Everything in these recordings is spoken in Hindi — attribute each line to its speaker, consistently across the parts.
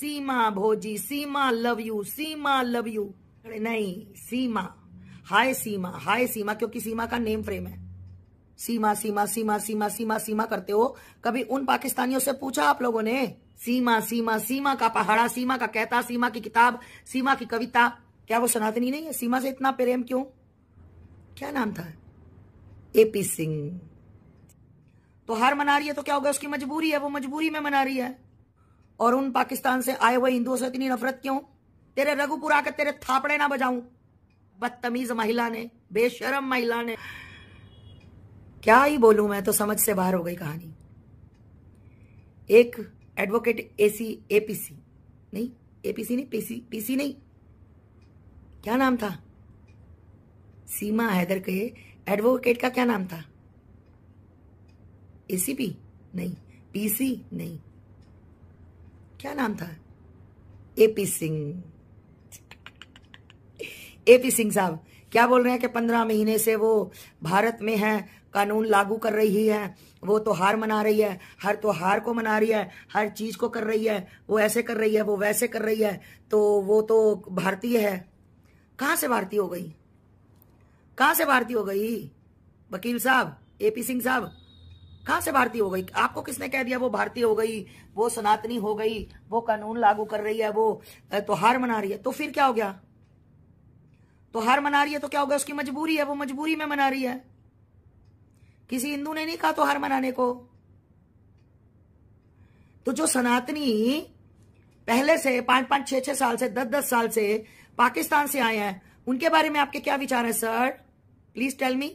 Speaker 1: सीमा भोजी Seema love you Seema love you नहीं सीमा हाय सीमा हाय सीमा क्योंकि सीमा का नेम फ्रेम है सीमा सीमा सीमा सीमा सीमा सीमा करते हो कभी उन पाकिस्तानियों से पूछा आप लोगों ने सीमा सीमा सीमा का पहाड़ा सीमा का कहता सीमा की किताब सीमा की कविता क्या वो सनातनी नहीं है सीमा से इतना प्रेम क्यों क्या नाम था एपी सिंह तो हार मना रही है तो क्या होगा उसकी मजबूरी है वो मजबूरी में मना रही है और उन पाकिस्तान से आए हुए हिंदुओं से इतनी नफरत क्यों तेरे रघुपुर आकर तेरे थापड़े ना बजाऊं बदतमीज महिला ने बेशरम महिला ने क्या ही बोलूं मैं तो समझ से बाहर हो गई कहानी एक एडवोकेट एसी एपीसी नहीं एपीसी नहीं पीसी पीसी नहीं क्या नाम था सीमा हैदर के एडवोकेट का क्या नाम था एसीपी नहीं पीसी नहीं क्या नाम था एपी सिंह एपी सिंह साहब क्या बोल रहे हैं कि पंद्रह महीने से वो भारत में है कानून लागू कर रही है वो त्योहार मना रही है हर त्योहार को मना रही है हर चीज को कर रही है वो ऐसे कर रही है वो वैसे कर रही है तो वो तो भारतीय है कहां से भारतीय हो गई कहां से भारतीय हो गई वकील साहब एपी सिंह साहब कहां से भारतीय हो गई आपको किसने कह दिया वो भारतीय हो गई वो सनातनी हो गई वो कानून लागू कर रही है वो त्योहार मना रही है तो फिर क्या हो गया त्योहार मना रही है तो क्या हो गया उसकी मजबूरी है वो मजबूरी में मना रही है किसी हिंदू ने नहीं कहा त्योहार मनाने को तो जो सनातनी पहले से पांच पांच छह छह साल से दस दस साल से पाकिस्तान से आए हैं उनके बारे में आपके क्या विचार है सर प्लीज टेल मी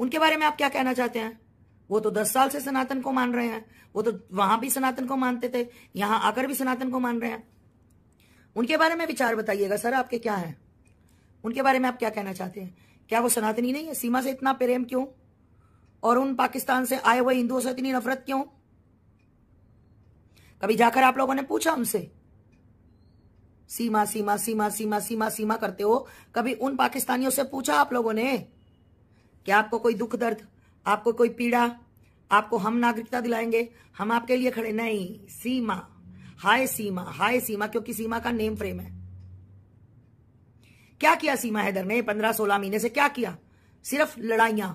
Speaker 1: उनके बारे में आप क्या कहना चाहते हैं वो तो दस साल से सनातन को मान रहे हैं वो तो वहां भी सनातन को मानते थे यहां आकर भी सनातन को मान रहे हैं उनके बारे में विचार बताइएगा सर आपके क्या है उनके बारे में आप क्या कहना चाहते हैं क्या वो सनातनी नहीं है सीमा से इतना प्रेम क्यों और उन पाकिस्तान से आए हुए हिंदुओं से इतनी नफरत क्यों कभी जाकर आप लोगों ने पूछा उनसे सीमा सीमा सीमा सीमा सीमा सीमा करते हो कभी उन पाकिस्तानियों से पूछा आप लोगों ने क्या आपको कोई दुख दर्द आपको कोई पीड़ा आपको हम नागरिकता दिलाएंगे हम आपके लिए खड़े नहीं सीमा हाय सीमा हाय सीमा क्योंकि सीमा का नेम फ्रेम है क्या किया सीमा हैदर ने पंद्रह सोलह महीने से क्या किया सिर्फ लड़ाइया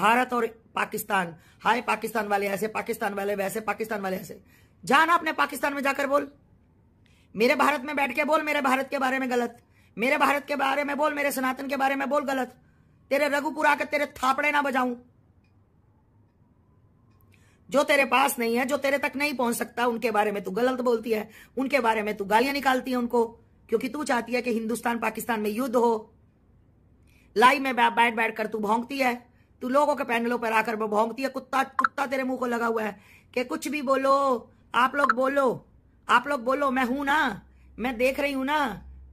Speaker 1: भारत और पाकिस्तान हाय पाकिस्तान वाले ऐसे पाकिस्तान वाले वैसे पाकिस्तान वाले ऐसे जान आपने पाकिस्तान में जाकर बोल मेरे भारत में बैठ के बोल मेरे भारत के बारे में गलत मेरे भारत के बारे में बोल मेरे सनातन के बारे में बोल गलत तेरे रघुपुरा के तेरे थापड़े ना बजाऊं जो तेरे पास नहीं है जो तेरे तक नहीं पहुंच सकता उनके बारे में तू गलत बोलती है उनके बारे में तू गालियां निकालती है उनको क्योंकि तू चाहती है कि हिंदुस्तान पाकिस्तान में युद्ध हो लाई में बैठ बैठ कर तू भोंगती है तू लोगों के पैनलों पर आकर भोंगती है कुत्ता कुत्ता तेरे मुंह को लगा हुआ है कि कुछ भी बोलो आप लोग बोलो आप लोग बोलो मैं हूं ना मैं देख रही हूं ना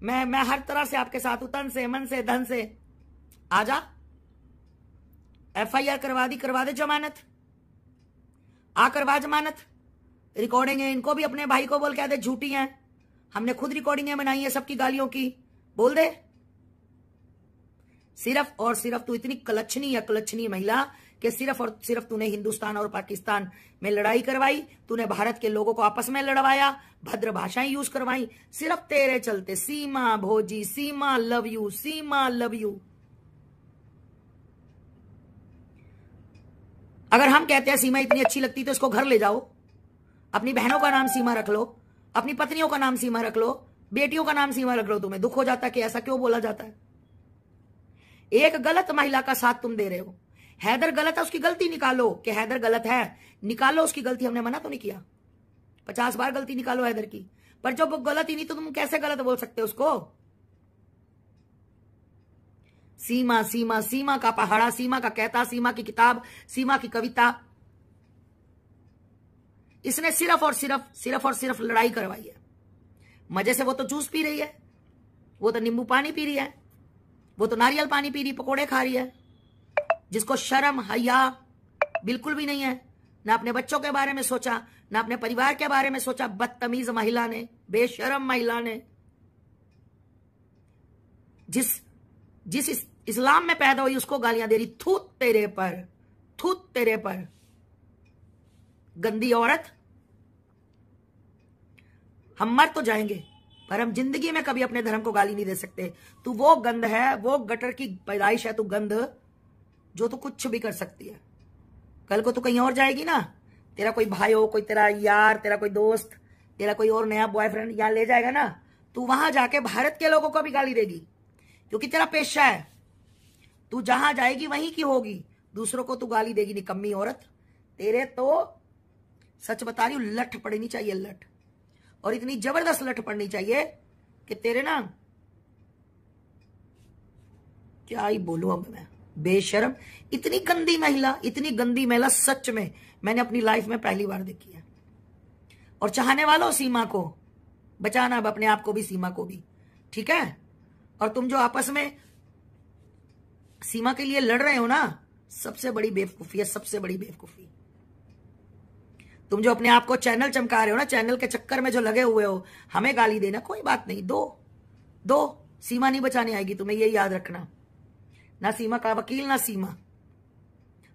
Speaker 1: मैं मैं हर तरह से आपके साथ हूं तन से मन से धन से आई एफआईआर करवा दी करवा दे जमानत आ करवा जमानत रिकॉर्डिंग है इनको भी अपने भाई को बोल कह दे झूठी हैं हमने खुद रिकॉर्डिंग है बनाई है सबकी गालियों की बोल दे सिर्फ और सिर्फ तू इतनी कलक्षणी या महिला कि सिर्फ और सिर्फ तूने हिंदुस्तान और पाकिस्तान में लड़ाई करवाई तूने भारत के लोगों को आपस में लड़वाया भद्र भाषाएं यूज करवाई सिर्फ तेरे चलते सीमा भोजी Seema love you Seema love you अगर हम कहते हैं सीमा इतनी अच्छी लगती तो इसको घर ले जाओ अपनी बहनों का नाम सीमा रख लो अपनी पत्नियों का नाम सीमा रख लो बेटियों का नाम सीमा रख लो तुम्हें दुख हो जाता है कि ऐसा क्यों बोला जाता है एक गलत महिला का साथ तुम दे रहे हो हैदर गलत है उसकी गलती निकालो कि हैदर गलत है निकालो उसकी गलती हमने मना तो नहीं किया पचास बार गलती निकालो हैदर की पर जब वो गलत ही नहीं तो तुम कैसे गलत बोल सकते हो उसको सीमा सीमा सीमा का पहाड़ा सीमा का कहता सीमा की किताब सीमा की कविता इसने सिर्फ और सिर्फ सिर्फ और सिर्फ लड़ाई करवाई है मजे से वो तो जूस पी रही है वो तो नींबू पानी पी रही है वो तो नारियल पानी पी रही पकोड़े खा रही है जिसको शर्म हया बिल्कुल भी नहीं है ना अपने बच्चों के बारे में सोचा ना अपने परिवार के बारे में सोचा बदतमीज महिला ने बेशरम महिला ने जिस जिस इस्लाम में पैदा हुई उसको गालियां दे रही थूत तेरे पर थूत तेरे पर गंदी औरत हम मर तो जाएंगे पर हम जिंदगी में कभी अपने धर्म को गाली नहीं दे सकते तू वो गंध है वो गटर की पैदाइश है तू गंध जो तू कुछ भी कर सकती है कल को तू कहीं और जाएगी ना तेरा कोई भाई हो कोई तेरा यार तेरा कोई दोस्त तेरा कोई और नया बॉयफ्रेंड यहां ले जाएगा ना तू वहां जाके भारत के लोगों को भी गाली देगी क्योंकि तेरा पेशा है तू जहां जाएगी वहीं की होगी दूसरों को तू गाली देगी निकम्मी औरत तेरे तो सच बता रही हूं लठ पड़नी चाहिए लठ और इतनी जबरदस्त लठ पड़नी चाहिए कि तेरे ना क्या ही बोलू अब मैं बेशरम इतनी गंदी महिला इतनी गंदी महिला सच में मैंने अपनी लाइफ में पहली बार देखी है और चाहने वालों सीमा को बचाना अब अपने आप को भी सीमा को भी ठीक है और तुम जो आपस में सीमा के लिए लड़ रहे हो ना सबसे बड़ी बेवकूफी है सबसे बड़ी बेवकूफी तुम जो अपने आप को चैनल चमका रहे हो ना चैनल के चक्कर में जो लगे हुए हो हमें गाली देना कोई बात नहीं दो दो सीमा नहीं बचाने आएगी तुम्हें ये याद रखना ना सीमा का वकील ना सीमा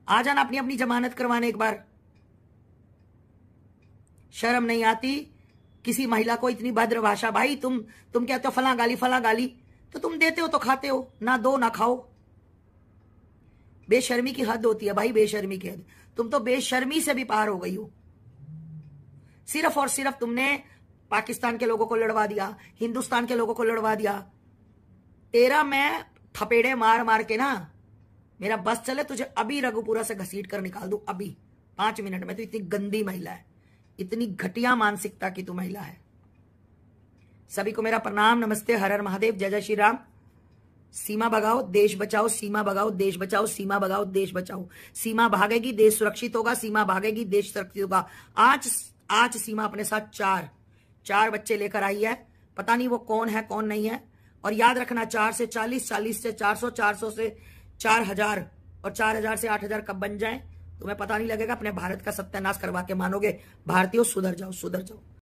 Speaker 1: आ जाना अपनी अपनी जमानत करवाने एक बार शर्म नहीं आती किसी महिला को इतनी भद्र भाषा भाई तुम तुम कहते हो फला गाली फला गाली तो तुम देते हो तो खाते हो ना दो ना खाओ बेशर्मी की हद होती है भाई बेशर्मी की हद तुम तो बेशर्मी से भी पार हो गई हो सिर्फ और सिर्फ तुमने पाकिस्तान के लोगों को लड़वा दिया हिंदुस्तान के लोगों को लड़वा दिया तेरा मैं थपेड़े मार मार के ना मेरा बस चले तुझे अभी रघुपुरा से घसीट कर निकाल दू अभी पांच मिनट में तो इतनी गंदी महिला है इतनी घटिया मानसिकता की तू महिला है सभी को मेरा प्रणाम नमस्ते हर हर महादेव जय जय श्री राम सीमा भगाओ देश बचाओ सीमा भगाओ देश बचाओ सीमा भगाओ देश बचाओ सीमा भागेगी देश सुरक्षित होगा सीमा भागेगी देश सुरक्षित होगा आज आज सीमा अपने साथ चार चार बच्चे लेकर आई है पता नहीं वो कौन है कौन नहीं है और याद रखना चार से चालीस चालीस से चार सौ चार सौ से चार हजार और चार हजार से आठ हजार कब बन जाए तुम्हें पता नहीं लगेगा अपने भारत का सत्यानाश करवा के मानोगे भारतीय सुधर जाओ सुधर जाओ